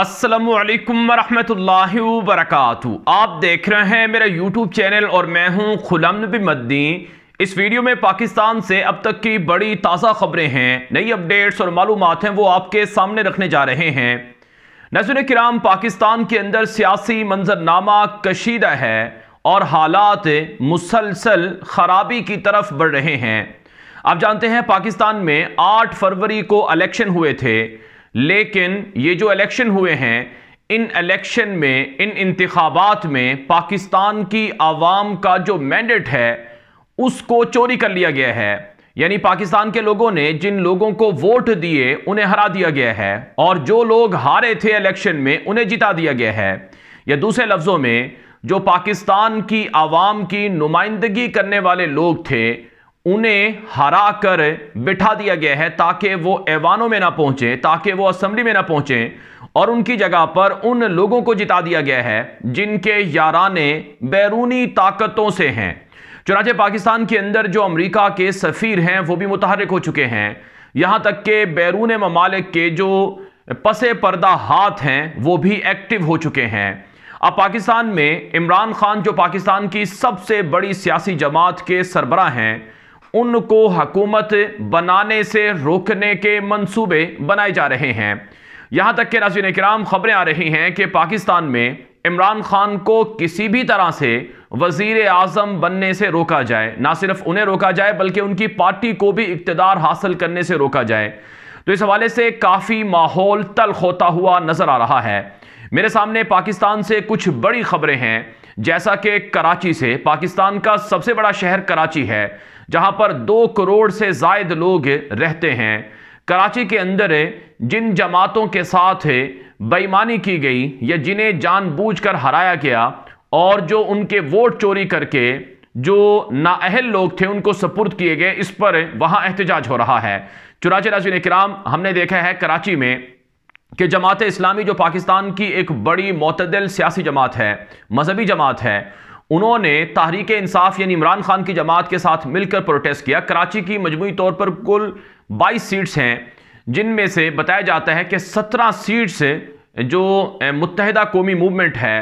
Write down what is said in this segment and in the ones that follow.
असलकम वरह वरक आप देख रहे हैं मेरा यूट्यूब चैनल और मैं हूं खुलम नबी मद्दी इस वीडियो में पाकिस्तान से अब तक की बड़ी ताज़ा खबरें हैं नई अपडेट्स और मालूम हैं वो आपके सामने रखने जा रहे हैं नजर कराम पाकिस्तान के अंदर सियासी मंजरनामा कशीदा है और हालात मुसलसल खराबी की तरफ बढ़ रहे हैं आप जानते हैं पाकिस्तान में आठ फरवरी को अलेक्शन हुए थे लेकिन ये जो इलेक्शन हुए हैं इन इलेक्शन में इन इंतबात में पाकिस्तान की आवाम का जो मैंडेट है उसको चोरी कर लिया गया है यानी पाकिस्तान के लोगों ने जिन लोगों को वोट दिए उन्हें हरा दिया गया है और जो लोग हारे थे इलेक्शन में उन्हें जिता दिया गया है या दूसरे लफ्ज़ों में जो पाकिस्तान की आवाम की नुमाइंदगी करने वाले लोग थे उन्हें हरा कर बिठा दिया गया है ताकि वो ऐवानों में ना पहुंचे ताकि वो असम्बली में ना पहुंचे और उनकी जगह पर उन लोगों को जिता दिया गया है जिनके याराने बैरूनी ताकतों से हैं चुनाचे पाकिस्तान के अंदर जो अमेरिका के सफ़ीर हैं वो भी मुतहरक हो चुके हैं यहां तक के बैरून ममालिक के जो पसे पर्दा हाथ हैं वो भी एक्टिव हो चुके हैं अब पाकिस्तान में इमरान खान जो पाकिस्तान की सबसे बड़ी सियासी जमात के सरबरा हैं उनको हकूमत बनाने से रोकने के मंसूबे बनाए जा रहे हैं यहां तक के नाजिन कराम खबरें आ रही हैं कि पाकिस्तान में इमरान खान को किसी भी तरह से वजीर आजम बनने से रोका जाए ना सिर्फ उन्हें रोका जाए बल्कि उनकी पार्टी को भी इकतदार हासिल करने से रोका जाए तो इस हवाले से काफ़ी माहौल तल्ख होता हुआ नज़र आ रहा है मेरे सामने पाकिस्तान से कुछ बड़ी खबरें हैं जैसा कि कराची से पाकिस्तान का सबसे बड़ा शहर कराची है जहां पर दो करोड़ से जायद लोग रहते हैं कराची के अंदर जिन जमातों के साथ बेईमानी की गई या जिन्हें जानबूझकर हराया गया और जो उनके वोट चोरी करके जो नाअहल लोग थे उनको सपुर्द किए गए इस पर वहाँ एहतजाज हो रहा है चुनाचे राजीन कराम हमने देखा है कराची में कि जमात इस्लामी जो पाकिस्तान की एक बड़ी मतदल सियासी जमात है मजहबी जमात है उन्होंने तहरीक इंसाफ यानी इमरान खान की जमात के साथ मिलकर प्रोटेस्ट किया कराची की मजमू तौर पर कुल बाईस सीट्स हैं जिनमें से बताया जाता है कि सत्रह सीट्स जो मुतहदा कौमी मूवमेंट है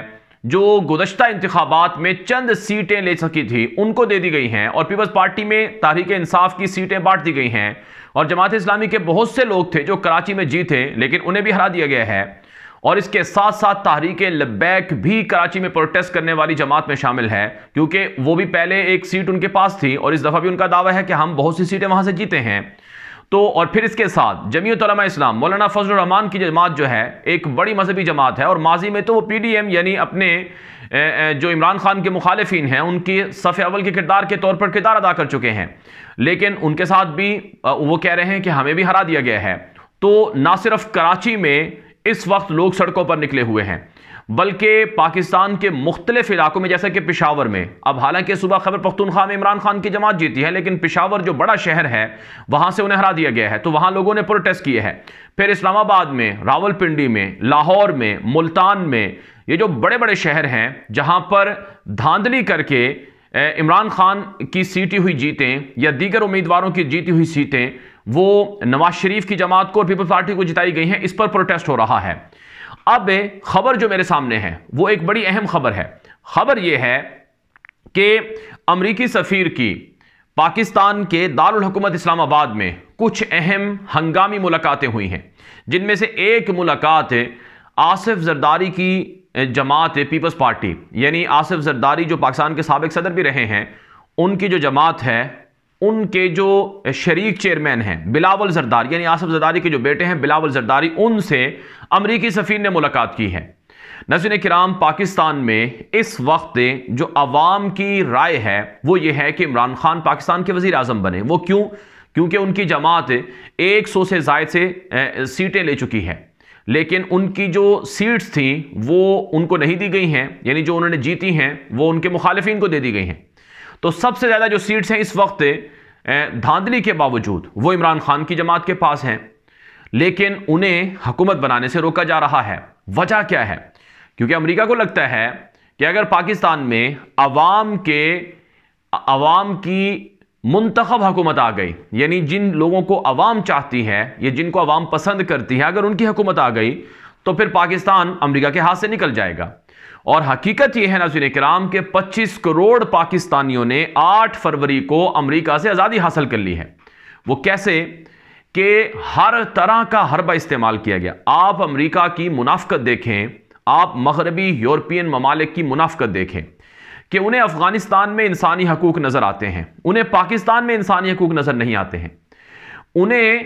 जो गुजशत इंतबात में चंद सीटें ले सकी थी उनको दे दी गई हैं और पीपल्स पार्टी में तहरीक इंसाफ की सीटें बांट दी गई हैं और जमात इस्लामी के बहुत से लोग थे जो कराची में जीते लेकिन उन्हें भी हरा दिया गया है और इसके साथ साथ तहरीक लब्बैक भी कराची में प्रोटेस्ट करने वाली जमात में शामिल है क्योंकि वो भी पहले एक सीट उनके पास थी और इस दफ़ा भी उनका दावा है कि हम बहुत सी सीटें वहां से जीते हैं तो और फिर इसके साथ जमीयतलमा इस्लाम मौलाना फजल रहमान की जमात जो है एक बड़ी मजहबी जमात है और माजी में तो वो पी डी एम यानी अपने जो इमरान खान के मुखालफी हैं उनके सफ़े अवल के किरदार के तौर पर किरदार अदा कर चुके हैं लेकिन उनके साथ भी वो कह रहे हैं कि हमें भी हरा दिया गया है तो ना सिर्फ कराची में इस वक्त लोग सड़कों पर निकले हुए हैं बल्कि पाकिस्तान के मुख्तलिफ इलाकों में जैसा कि पिशावर में अब हालांकि सुबह खबर पख्तूनख्वा में इमरान खान की जमात जीती है लेकिन पिशावर जो बड़ा शहर है वहां से उन्हें हरा दिया गया है तो वहां लोगों ने प्रोटेस्ट किए हैं फिर इस्लामाबाद में रावलपिंडी में लाहौर में मुल्तान में ये जो बड़े बड़े शहर हैं जहां पर धांधली करके इमरान खान की सीटी हुई जीतें या दीगर उम्मीदवारों की जीती हुई सीटें वो नवाज शरीफ की जमात को और पीपल्स पार्टी को जिताई गई हैं इस पर प्रोटेस्ट हो रहा है अब खबर जो मेरे सामने है वो एक बड़ी अहम खबर है खबर यह है कि अमरीकी सफ़ीर की पाकिस्तान के दारुल हुकूमत इस्लामाबाद में कुछ अहम हंगामी मुलाकातें हुई हैं जिनमें से एक मुलाकात आसिफ जरदारी की जमात पीपल्स पार्टी यानी आसिफ जरदारी जो पाकिस्तान के सबक सदर भी रहे हैं उनकी जो जमात है उनके जो शरीक चेयरमैन हैं बिलावल जरदारी यानी आसफ जरदारी के जो बेटे हैं बिलावल जरदारी उनसे अमरीकी सफ़ीर ने मुलाकात की है नजर कराम पाकिस्तान में इस वक्त जो आवाम की राय है वो ये है कि इमरान खान पाकिस्तान के वजीर अजम बने वो क्यों क्योंकि उनकी जमात एक सौ से जायद से सीटें ले चुकी है लेकिन उनकी जो सीट्स थी वो उनको नहीं दी गई हैं यानी जो उन्होंने जीती हैं वो उनके मुखालफन को दे दी गई हैं तो सबसे ज़्यादा जो सीट्स हैं इस वक्त धांधली के बावजूद वो इमरान खान की जमात के पास हैं लेकिन उन्हें हुकूमत बनाने से रोका जा रहा है वजह क्या है क्योंकि अमरीका को लगता है कि अगर पाकिस्तान में अवाम के अवाम की मुंतब हुकूमत आ गई यानी जिन लोगों को अवाम चाहती है या जिनको अवाम पसंद करती है अगर उनकी हुकूमत आ गई तो फिर पाकिस्तान अमरीका के हाथ से निकल जाएगा और हकीकत यह है नजर कराम के 25 करोड़ पाकिस्तानियों ने 8 फरवरी को अमेरिका से आज़ादी हासिल कर ली है वो कैसे कि हर तरह का हरबा इस्तेमाल किया गया आप अमेरिका की मुनाफ्त देखें आप मगरबी यूरोपियन ममालिक की मुनाफ्त देखें कि उन्हें अफ़गानिस्तान में इंसानी हकूक नज़र आते हैं उन्हें पाकिस्तान में इंसानी हकूक नज़र नहीं आते हैं उन्हें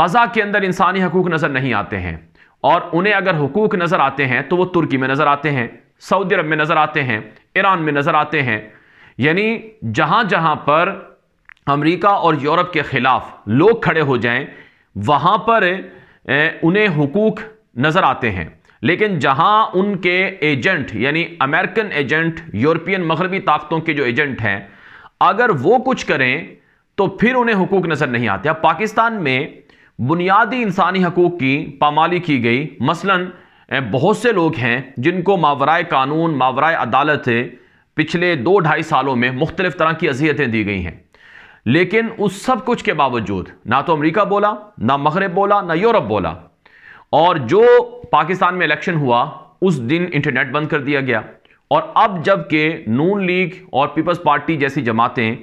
गज़ा के अंदर इंसानी हकूक नज़र नहीं आते हैं और उन्हें अगर हकूक नज़र आते हैं तो वो तुर्की में नज़र आते हैं सऊदी अरब में नज़र आते हैं ईरान में नज़र आते हैं यानी जहां जहां पर अमेरिका और यूरोप के ख़िलाफ़ लोग खड़े हो जाएं वहां पर उन्हें हकूक नज़र आते हैं लेकिन जहां उनके एजेंट यानी अमेरिकन एजेंट यूरोपियन मगरबी ताकतों के जो एजेंट हैं अगर वो कुछ करें तो फिर उन्हें हुकूक नज़र नहीं आते अब पाकिस्तान में बुनियादी इंसानी हकूक़ की पामाली की गई मसलन बहुत से लोग हैं जिनको मावराए कानून मावराए अदालत पिछले दो ढाई सालों में मुख्तलिफ तरह की अजियतें दी गई हैं लेकिन उस सब कुछ के बावजूद ना तो अमरीका बोला ना मगरब बोला ना यूरोप बोला और जो पाकिस्तान में इलेक्शन हुआ उस दिन इंटरनेट बंद कर दिया गया और अब जबकि नून लीग और पीपल्स पार्टी जैसी जमातें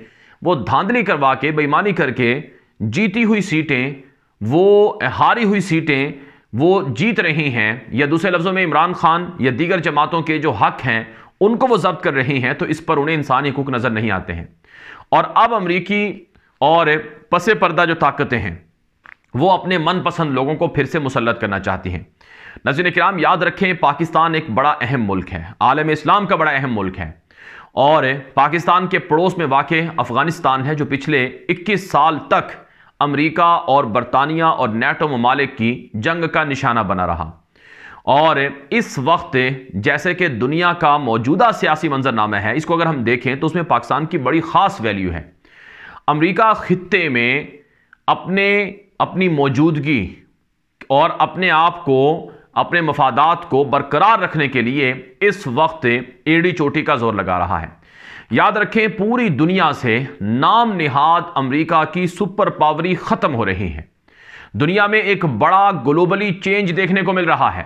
वो धांधली करवा के बेईमानी करके जीती हुई सीटें वो हारी हुई सीटें वो जीत रही हैं या दूसरे लफ्ज़ों में इमरान खान या दीगर जमातों के जो हक हैं उनको वो जब्त कर रही हैं तो इस पर उन्हें इंसानी हकूक नज़र नहीं आते हैं और अब अमरीकी और पसे पर्दा जो ताकतें हैं वो अपने मनपसंद लोगों को फिर से मुसलत करना चाहती हैं नजीन कराम याद रखें पाकिस्तान एक बड़ा अहम मुल्क है आलम इस्लाम का बड़ा अहम मुल्क है और पाकिस्तान के पड़ोस में वाक़ अफ़गानिस्तान है जो पिछले 21 साल तक अमरीका और बरतानिया और नेटो ममालिक की जंग का निशाना बना रहा और इस वक्त जैसे कि दुनिया का मौजूदा सियासी मंजरनामा है इसको अगर हम देखें तो उसमें पाकिस्तान की बड़ी ख़ास वैल्यू है अमरीका ख़त्े में अपने अपनी मौजूदगी और अपने आप को अपने मफादात को बरकरार रखने के लिए इस वक्त एड़ी चोटी का जोर लगा रहा है याद रखें पूरी दुनिया से नाम निहाद अमरीका की सुपर पावरी ख़त्म हो रही है दुनिया में एक बड़ा ग्लोबली चेंज देखने को मिल रहा है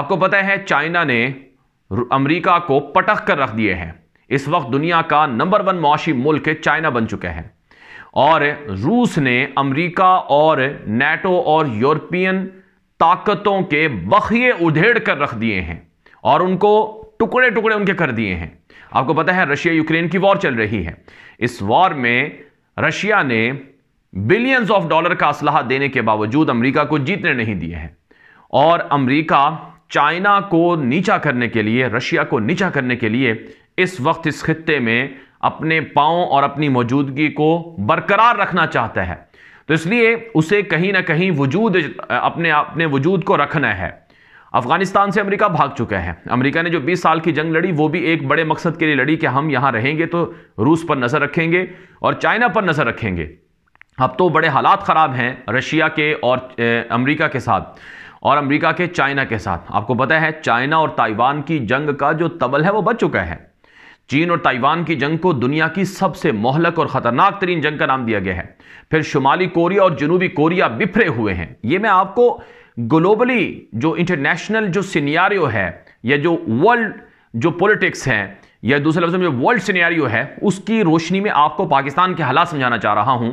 आपको पता है चाइना ने अमेरिका को पटख कर रख दिए हैं इस वक्त दुनिया का नंबर वन मुआशी मुल्क चाइना बन चुका है और रूस ने अमेरिका और नेटो और यूरोपियन ताकतों के बखिए उधेड़ कर रख दिए हैं और उनको टुकड़े टुकड़े उनके कर दिए हैं आपको पता है रशिया यूक्रेन की वॉर चल रही है इस वॉर में रशिया ने बिलियंस ऑफ डॉलर का असलाह देने के बावजूद अमेरिका को जीतने नहीं दिए हैं और अमेरिका चाइना को नीचा करने के लिए रशिया को नीचा करने के लिए इस वक्त इस खत्े में अपने पाओ और अपनी मौजूदगी को बरकरार रखना चाहता है तो इसलिए उसे कहीं ना कहीं वजूद अपने अपने वजूद को रखना है अफगानिस्तान से अमेरिका भाग चुका है अमेरिका ने जो 20 साल की जंग लड़ी वो भी एक बड़े मकसद के लिए लड़ी कि हम यहाँ रहेंगे तो रूस पर नज़र रखेंगे और चाइना पर नज़र रखेंगे अब तो बड़े हालात ख़राब हैं रशिया के और अमेरिका के साथ और अमेरिका के चाइना के साथ आपको पता है चाइना और ताइवान की जंग का जो तबल है वो बच चुका है चीन और ताइवान की जंग को दुनिया की सबसे मोहलक और ख़तरनाक तरीन जंग का नाम दिया गया है फिर शुमाली कोरिया और जनूबी कोरिया बिफरे हुए हैं ये मैं आपको ग्लोबली जो इंटरनेशनल जो सिनेरियो है या जो वर्ल्ड जो पॉलिटिक्स है या दूसरे लफ्ज में जो वर्ल्ड सीनियरियो है उसकी रोशनी में आपको पाकिस्तान के हालात समझाना चाह रहा हूं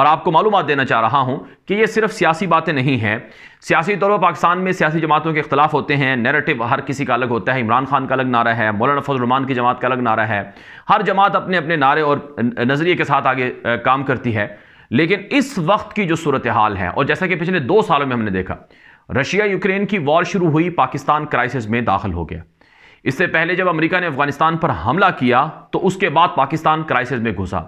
और आपको मालूम देना चाह रहा हूं कि ये सिर्फ सियासी बातें नहीं हैं सियासी तौर पर पाकिस्तान में सियासी जमातों के अख्तिलाफ होते हैं नैरेटिव हर किसी का अलग होता है इमरान खान का अलग नारा है मौलाना फजलरमान की जमात का अलग नारा है हर जमात अपने अपने नारे और नज़रिए के साथ आगे काम करती है लेकिन इस वक्त की जो सूरत हाल है और जैसा कि पिछले दो सालों में हमने देखा रशिया यूक्रेन की वॉर शुरू हुई पाकिस्तान क्राइसिस में दाखिल हो गया इससे पहले जब अमेरिका ने अफगानिस्तान पर हमला किया तो उसके बाद पाकिस्तान क्राइसिस में घुसा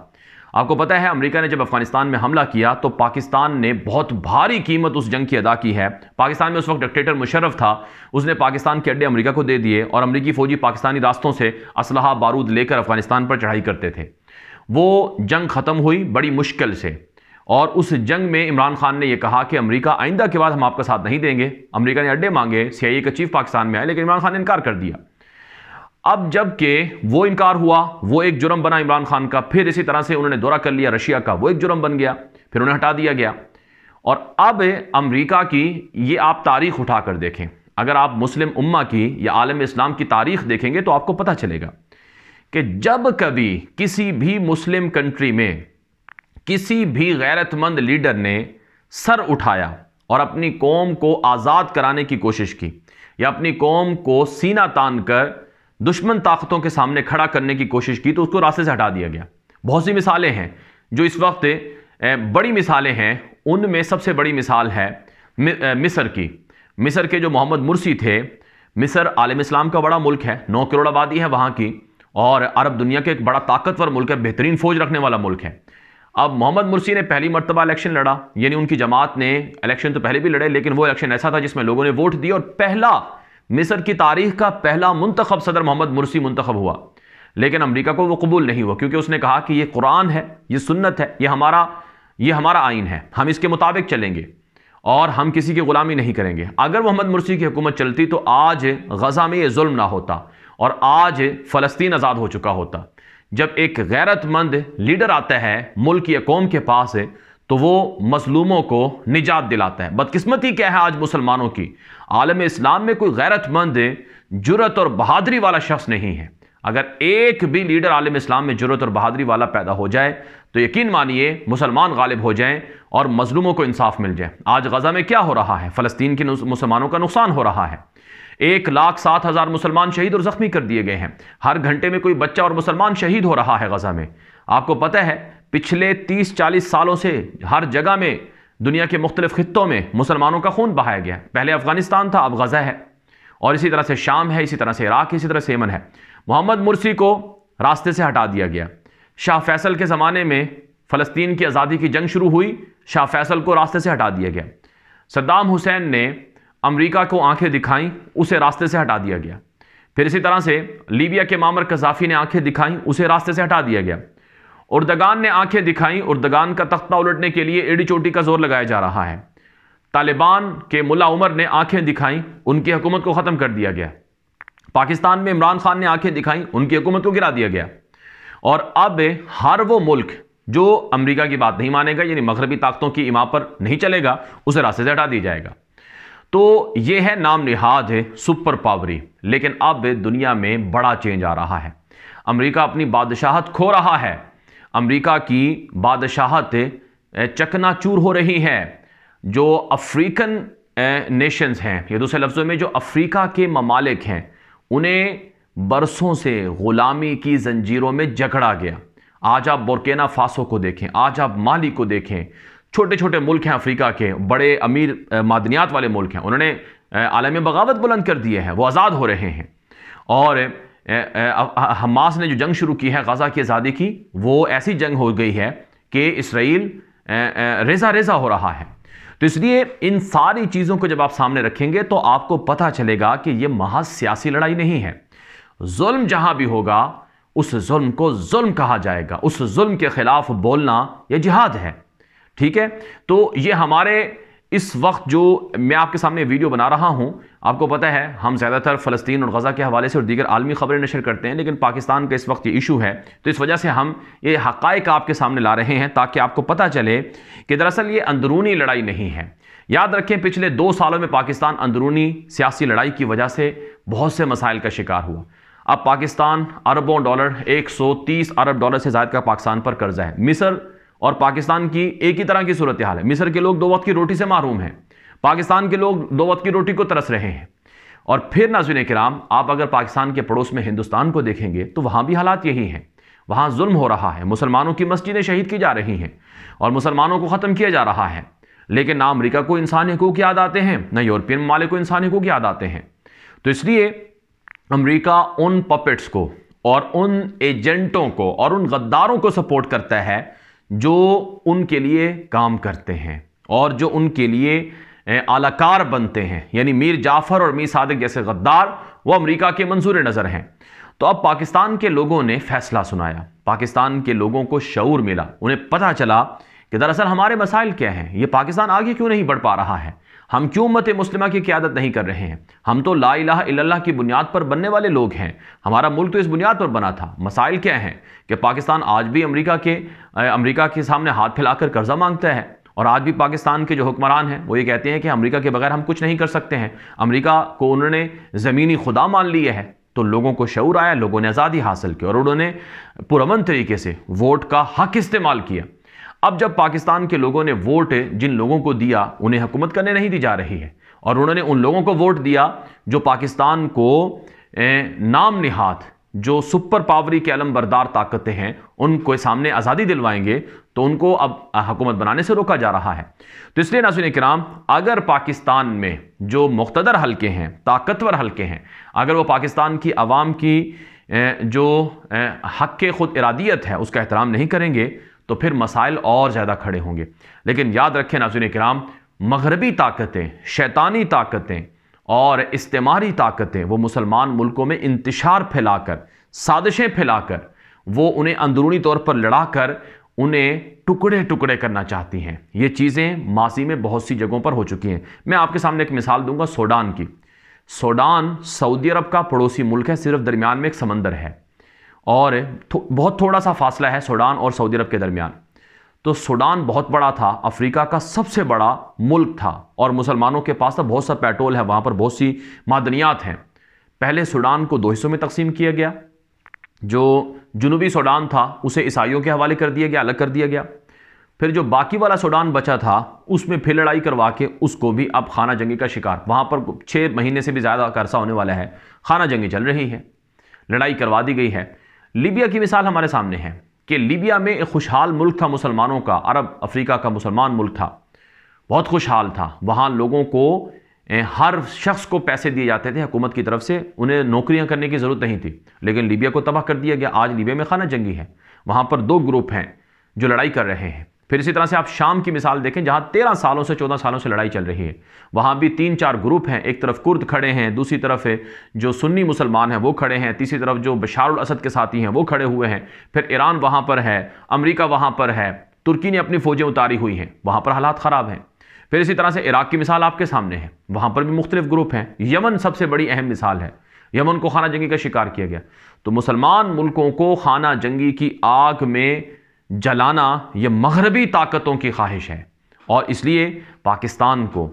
आपको पता है अमेरिका ने जब अफगानिस्तान में हमला किया तो पाकिस्तान ने बहुत भारी कीमत उस जंग की अदा की है पाकिस्तान में उस वक्त डिक्टेटर मुशर्रफ था उसने पाकिस्तान के अड्डे अमेरिका को दे दिए और अमरीकी फौजी पाकिस्तानी रास्तों से असलाह बारूद लेकर अफगानिस्तान पर चढ़ाई करते थे वो जंग ख़त्म हुई बड़ी मुश्किल से और उस जंग में इमरान खान ने यह कहा कि अमरीका आइंदा के बाद हम आपका साथ नहीं देंगे अमरीका ने अड्डे मांगे सी का चीफ पाकिस्तान में आया लेकिन इमरान खान ने इनकार कर दिया अब जबकि वो इनकार हुआ वो एक जुर्म बना इमरान खान का फिर इसी तरह से उन्होंने दौरा कर लिया रशिया का वो एक जुर्म बन गया फिर उन्हें हटा दिया गया और अब अमेरिका की ये आप तारीख उठा कर देखें अगर आप मुस्लिम उम्मा की या आलम इस्लाम की तारीख देखेंगे तो आपको पता चलेगा कि जब कभी किसी भी मुस्लिम कंट्री में किसी भी गैरतमंद लीडर ने सर उठाया और अपनी कौम को आज़ाद कराने की कोशिश की या अपनी कौम को सीना तान कर दुश्मन ताकतों के सामने खड़ा करने की कोशिश की तो उसको रास्ते से हटा दिया गया बहुत सी मिसालें हैं जो इस वक्त बड़ी मिसालें हैं उनमें सबसे बड़ी मिसाल है मिस्र की मिस्र के जो मोहम्मद मुर्सी थे मिस्र आलम इस्लाम का बड़ा मुल्क है नौ करोड़ आबादी है वहाँ की और अरब दुनिया के एक बड़ा ताकतवर मुल्क है बेहतरीन फौज रखने वाला मुल्क है अब मोहम्मद मुर्सी ने पहली मरतबा इलेक्शन लड़ा यानी उनकी जमात ने इलेक्शन तो पहले भी लड़े लेकिन वो इलेक्शन ऐसा था जिसमें लोगों ने वोट दिया और पहला मिस्र की तारीख का पहला मुंतखब सदर मोहम्मद मुर्सी मुंतखब हुआ लेकिन अमरीका को वो कबूल नहीं हुआ क्योंकि उसने कहा कि ये कुरान है ये सुन्नत है ये हमारा ये हमारा आइन है हम इसके मुताबिक चलेंगे और हम किसी की गुलामी नहीं करेंगे अगर मोहम्मद मुर्सी की हुकूमत चलती तो आज गज़ा में ये जुल्म ना होता और आज फ़लस्तीन आज़ाद हो चुका होता जब एक गैरतमंद लीडर आता है मुल्क या कौम के पास है तो वो मजलूमों को निजात दिलाता है बदकिस्मती क्या है आज मुसलमानों की आलम इस्लाम में कोई गैरतमंद जुरत और बहादरी वाला शख्स नहीं है अगर एक भी लीडर आलम इस्लाम में जुरत और बहादरी वाला पैदा हो जाए तो यकीन मानिए मुसलमान गालिब हो जाएं और मजलूमों को इंसाफ मिल जाए आज गज़ा में क्या हो रहा है फ़लस्तीन के मुसलमानों का नुकसान हो रहा है एक लाख सात हज़ार मुसलमान शहीद और ज़ख्मी कर दिए गए हैं हर घंटे में कोई बच्चा और मुसलमान शहीद हो रहा है गज़ा में आपको पता है पिछले तीस चालीस सालों से हर जगह में दुनिया के मुख्तलिफ खत्ों में मुसलमानों का खून बहाया गया पहले अफगानिस्तान था अब गज़ा है और इसी तरह से शाम है इसी तरह से इराक इसी तरह से यमन है मोहम्मद मुर्सी को रास्ते से हटा दिया गया शाह फैसल के ज़माने में फ़लस्तीन की आज़ादी की जंग शुरू हुई शाह फैसल को रास्ते से हटा दिया गया सद्दाम हुसैन ने अमरीका को आंखें दिखाई उसे रास्ते से हटा दिया गया फिर इसी तरह से लीबिया के मामर कजाफी ने आंखें दिखाई उसे रास्ते से हटा दिया गया उर्दगान ने आंखें दिखाई उर्दगान का तख्ता उलटने के लिए एडी चोटी का जोर लगाया जा रहा है तालिबान के मुला उमर ने आंखें दिखाई उनकी हुकूमत को ख़त्म कर दिया गया पाकिस्तान में इमरान खान ने आंखें दिखाई उनकी हुकूमत को गिरा दिया गया और अब हर वो मुल्क जो अमरीका की बात नहीं मानेगा यानी मगरबी ताकतों की इमा पर नहीं चलेगा उसे रास्ते से हटा दिया जाएगा तो ये है नाम निहाद है सुपर पावरी लेकिन अब दुनिया में बड़ा चेंज आ रहा है अमेरिका अपनी बादशाहत खो रहा है अमेरिका की बादशाहत चकनाचूर हो रही है जो अफ्रीकन नेशंस हैं या दूसरे लफ्ज़ों में जो अफ्रीका के ममालिक हैं उन्हें बरसों से ग़ुलामी की जंजीरों में जकड़ा गया आज आप बुरकिना फासो को देखें आज आप माली को देखें छोटे छोटे मुल्क हैं अफ्रीका के बड़े अमीर मादनियात वाले मुल्क हैं उन्होंने आलम बगावत बुलंद कर दिए हैं वो आज़ाद हो रहे हैं और हमास ने जो जंग शुरू की है गज़ा की आज़ादी की वो ऐसी जंग हो गई है कि इसराइल रेजा रेजा हो रहा है तो इसलिए इन सारी चीज़ों को जब आप सामने रखेंगे तो आपको पता चलेगा कि ये महज सियासी लड़ाई नहीं है जुल्म जहाँ भी होगा उस जुल्म को जुल्म कहा जाएगा उस जुल्म के ख़िलाफ़ बोलना यह जिहाद है ठीक है तो ये हमारे इस वक्त जो मैं आपके सामने वीडियो बना रहा हूं आपको पता है हम ज़्यादातर फ़लस्तीन और गज़ा के हवाले से और दीगर आलमी ख़बरें नशर करते हैं लेकिन पाकिस्तान का इस वक्त ये इशू है तो इस वजह से हम ये हक़ाइक आपके सामने ला रहे हैं ताकि आपको पता चले कि दरअसल ये अंदरूनी लड़ाई नहीं है याद रखें पिछले दो सालों में पाकिस्तान अंदरूनी सियासी लड़ाई की वजह से बहुत से मसाइल का शिकार हुआ अब पाकिस्तान अरबों डॉलर 130 अरब डॉलर से ज़्यादा का पाकिस्तान पर कर्जा है मिसर और पाकिस्तान की एक ही तरह की सूरत हाल है मिस्र के लोग दो वक्त की रोटी से मारूम हैं पाकिस्तान के लोग दो वक्त की रोटी को तरस रहे हैं और फिर नाजिन कराम आप अगर पाकिस्तान के पड़ोस में हिंदुस्तान को देखेंगे तो वहाँ भी हालात यही हैं वहाँ जुल्म हो रहा है मुसलमानों की मस्जिदें शहीद की जा रही हैं और मुसलमानों को ख़त्म किया जा रहा है लेकिन ना अमरीका को इंसान हकूक याद आते हैं ना यूरोपियन ममालिक को इंसान हकूक याद आते हैं तो इसलिए अमरीका उन पपेट्स को और उन एजेंटों को और उन गद्दारों को सपोर्ट करता है जो उनके लिए काम करते हैं और जो उनके लिए आलाकार बनते हैं यानी मीर जाफ़र और मीर सादक जैसे गद्दार वो अमेरिका के मंजूर नज़र हैं तो अब पाकिस्तान के लोगों ने फैसला सुनाया पाकिस्तान के लोगों को शूर मिला उन्हें पता चला कि दरअसल हमारे मसाइल क्या हैं ये पाकिस्तान आगे क्यों नहीं बढ़ पा रहा है हम क्यों उम्मत मुस्लिमा की क्यादत नहीं कर रहे हैं हम तो ला इलाह की बुनियाद पर बनने वाले लोग हैं हमारा मुल्क तो इस बुनियाद पर बना था मसाइल क्या हैं कि पाकिस्तान आज भी अमरीका के अमरीका के सामने हाथ फैलाकर कर्जा मांगता है और आज भी पाकिस्तान के जो हुक्मरान हैं वो ये कहते हैं कि अमेरिका के बगैर हम कुछ नहीं कर सकते हैं अमेरिका को उन्होंने ज़मीनी खुदा मान लिया है तो लोगों को शूर आया लोगों ने आज़ादी हासिल की और उन्होंने पुरमन तरीके से वोट का हक इस्तेमाल किया अब जब पाकिस्तान के लोगों ने वोट जिन लोगों को दिया उन्हें हुकूमत करने नहीं दी जा रही है और उन्होंने उन लोगों को वोट दिया जो पाकिस्तान को नाम निहात जो सुपर पावरी के अलम बरदार ताकतें हैं उनको सामने आज़ादी दिलवाएंगे तो उनको अब हुकूमत बनाने से रोका जा रहा है तो इसलिए नासन कराम अगर पाकिस्तान में जो मुख्तर हल्के हैं ताकतवर हल्के हैं अगर वो पाकिस्तान की आवाम की जो हक ख़ुद इरादियत है उसका एहतराम नहीं करेंगे तो फिर मसाइल और ज़्यादा खड़े होंगे लेकिन याद रखें नाजुन कराम मगरबी ताकतें शैतानी ताकतें और इस्तेमारी ताकतें वो मुसलमान मुल्कों में इंतशार फैलाकर साजिशें फैलाकर वो उन्हें अंदरूनी तौर पर लड़ाकर उन्हें टुकड़े टुकड़े करना चाहती हैं ये चीज़ें माजी में बहुत सी जगहों पर हो चुकी हैं मैं आपके सामने एक मिसाल दूंगा सोडान की सोडान सऊदी अरब का पड़ोसी मुल्क है सिर्फ दरमियान में एक समंदर है और थो, बहुत थोड़ा सा फासला है सूडान और सऊदी अरब के दरमियान तो सूडान बहुत बड़ा था अफ्रीका का सबसे बड़ा मुल्क था और मुसलमानों के पास तो बहुत सा पेट्रोल है वहाँ पर बहुत सी मादनियात हैं पहले सूडान को दो हिस्सों में तकसीम किया गया जो जनूबी सूडान था उसे ईसाइयों के हवाले कर दिया गया अलग कर दिया गया फिर जो बाकी वाला सूडान बचा था उसमें फिर लड़ाई करवा के उसको भी अब खाना जंगी का शिकार वहाँ पर छः महीने से भी ज़्यादा का अरसा होने वाला है खाना जंगी चल रही है लड़ाई करवा दी गई है लीबिया की मिसाल हमारे सामने है कि लीबिया में एक खुशहाल मुल्क था मुसलमानों का अरब अफ्रीका का मुसलमान मुल्क था बहुत खुशहाल था वहाँ लोगों को हर शख्स को पैसे दिए जाते थे हुकूमत की तरफ से उन्हें नौकरियां करने की ज़रूरत नहीं थी लेकिन लीबिया को तबाह कर दिया गया आज लीबिया में खाना जंगी है वहाँ पर दो ग्रुप हैं जो लड़ाई कर रहे हैं फिर इसी तरह से आप शाम की मिसाल देखें जहां तेरह सालों से चौदह सालों से लड़ाई चल रही है वहां भी तीन चार ग्रुप हैं एक तरफ कुर्द खड़े हैं दूसरी तरफ है जो सुन्नी मुसलमान हैं वो खड़े हैं तीसरी तरफ जो बशारुल असद के साथी हैं वो खड़े हुए हैं फिर ईरान वहां पर है अमरीका वहां पर है तुर्की ने अपनी फौजें उतारी हुई हैं वहां पर हालात ख़राब हैं फिर इसी तरह से इराक की मिसाल आपके सामने है वहां पर भी मुख्तलिफ ग्रुप हैं यमन सबसे बड़ी अहम मिसाल है यमन को खाना जंगी का शिकार किया गया तो मुसलमान मुल्कों को खाना जंगी की आग में जलाना ये मगरबी ताकतों की ख्वाहिश है और इसलिए पाकिस्तान को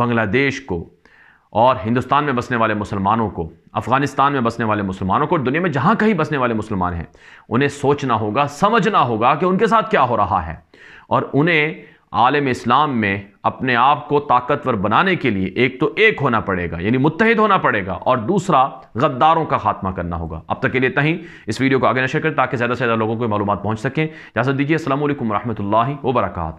बांग्लादेश को और हिंदुस्तान में बसने वाले मुसलमानों को अफ़गानिस्तान में बसने वाले मुसलमानों को दुनिया में जहाँ कहीं बसने वाले मुसलमान हैं उन्हें सोचना होगा समझना होगा कि उनके साथ क्या हो रहा है और उन्हें आलम इस्लाम में अपने आप को ताकतवर बनाने के लिए एक तो एक होना पड़ेगा यानी मुतहद होना पड़ेगा और दूसरा गद्दारों का खात्मा करना होगा अब तक के लिए तहीं इस वीडियो को आगे नशर करें ताकि ज़्यादा से ज़्यादा लोगों को मालूम पहुँच सकें इजाज़त दीजिए असल वरहमल वर्का